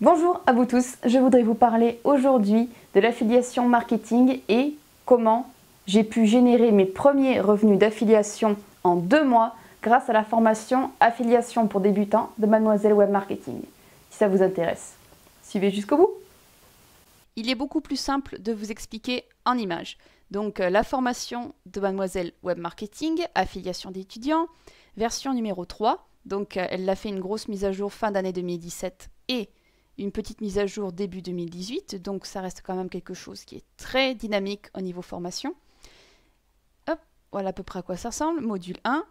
Bonjour à vous tous, je voudrais vous parler aujourd'hui de l'affiliation marketing et comment j'ai pu générer mes premiers revenus d'affiliation en deux mois grâce à la formation Affiliation pour débutants de Mademoiselle Web Marketing. Si ça vous intéresse, suivez jusqu'au bout. Il est beaucoup plus simple de vous expliquer en image. Donc euh, la formation de Mademoiselle Web Marketing, affiliation d'étudiants, version numéro 3. Donc euh, elle l'a fait une grosse mise à jour fin d'année 2017 et une petite mise à jour début 2018, donc ça reste quand même quelque chose qui est très dynamique au niveau formation. Hop, voilà à peu près à quoi ça ressemble. Module 1,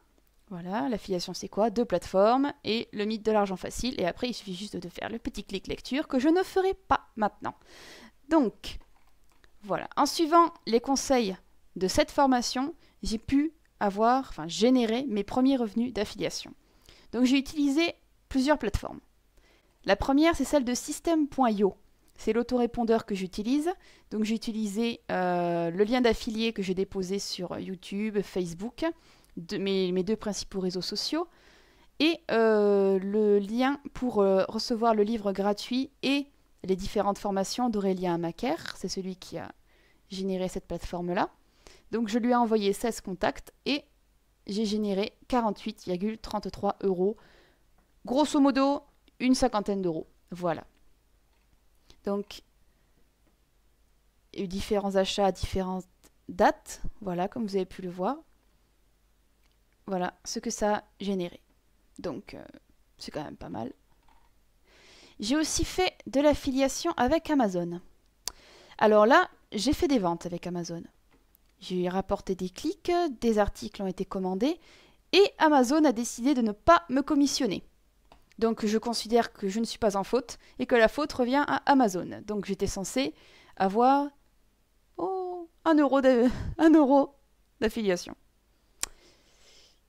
voilà, l'affiliation c'est quoi Deux plateformes et le mythe de l'argent facile. Et après, il suffit juste de faire le petit clic lecture que je ne ferai pas maintenant. Donc, voilà. En suivant les conseils de cette formation, j'ai pu avoir, enfin générer mes premiers revenus d'affiliation. Donc j'ai utilisé plusieurs plateformes. La première, c'est celle de system.io. C'est l'autorépondeur que j'utilise. Donc j'ai utilisé euh, le lien d'affilié que j'ai déposé sur YouTube, Facebook, mes, deux principaux réseaux sociaux, et euh, le lien pour euh, recevoir le livre gratuit et les différentes formations d'Aurélien Amaker. C'est celui qui a généré cette plateforme-là. Donc je lui ai envoyé 16 contacts et j'ai généré 48,33 euros. Grosso modo, une cinquantaine d'euros. Voilà. Donc, eu différents achats à différentes dates. Voilà, comme vous avez pu le voir. Voilà ce que ça a généré. Donc, euh, c'est quand même pas mal. J'ai aussi fait de l'affiliation avec Amazon. Alors là, j'ai fait des ventes avec Amazon. J'ai rapporté des clics, des articles ont été commandés et Amazon a décidé de ne pas me commissionner. Donc je considère que je ne suis pas en faute et que la faute revient à Amazon. Donc j'étais censé avoir oh, un euro de, d'affiliation.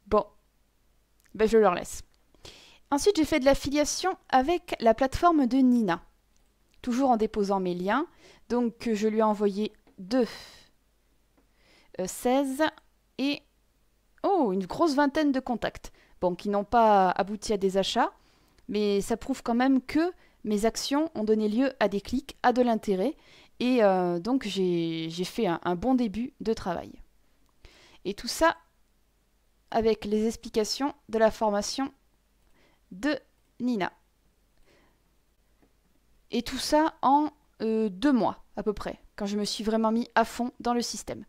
Bon, ben, je leur laisse. Ensuite, j'ai fait de l'affiliation avec la plateforme de Nina, toujours en déposant mes liens. Donc je lui ai envoyé 2, 16 euh, et oh, une grosse vingtaine de contacts bon, qui n'ont pas abouti à des achats, mais ça prouve quand même que mes actions ont donné lieu à des clics, à de l'intérêt, et euh, donc j'ai fait un, bon début de travail. Et tout ça avec les explications de la formation de Nina. Et tout ça en euh, deux mois à peu près, quand je me suis vraiment mis à fond dans le système.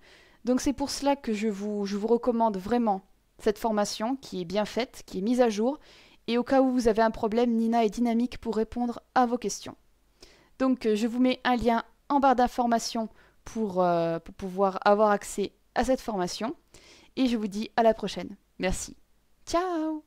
Donc c'est pour cela que je vous recommande vraiment cette formation qui est bien faite, qui est mise à jour et au cas où vous avez un problème, Nina est dynamique pour répondre à vos questions. Donc euh, je vous mets un lien en barre d'information pour, euh, pour pouvoir avoir accès à cette formation. Et je vous dis à la prochaine. Merci. Ciao